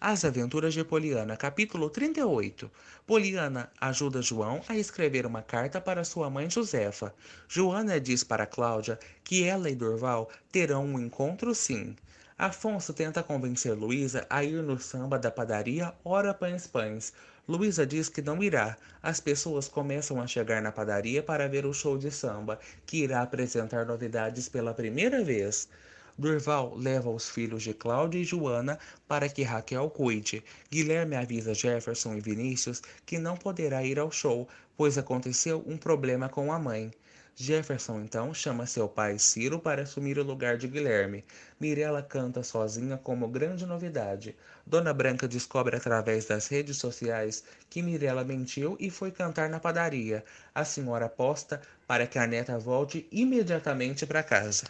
As Aventuras de Poliana, capítulo 38. Poliana ajuda João a escrever uma carta para sua mãe Josefa. Joana diz para Cláudia que ela e Dorval terão um encontro sim. Afonso tenta convencer Luísa a ir no samba da padaria Ora Pães Pães. Luísa diz que não irá. As pessoas começam a chegar na padaria para ver o show de samba, que irá apresentar novidades pela primeira vez. Durval leva os filhos de Cláudia e Joana para que Raquel cuide. Guilherme avisa Jefferson e Vinícius que não poderá ir ao show, pois aconteceu um problema com a mãe. Jefferson então chama seu pai Ciro para assumir o lugar de Guilherme. Mirella canta sozinha como grande novidade. Dona Branca descobre através das redes sociais que Mirella mentiu e foi cantar na padaria. A senhora aposta para que a neta volte imediatamente para casa.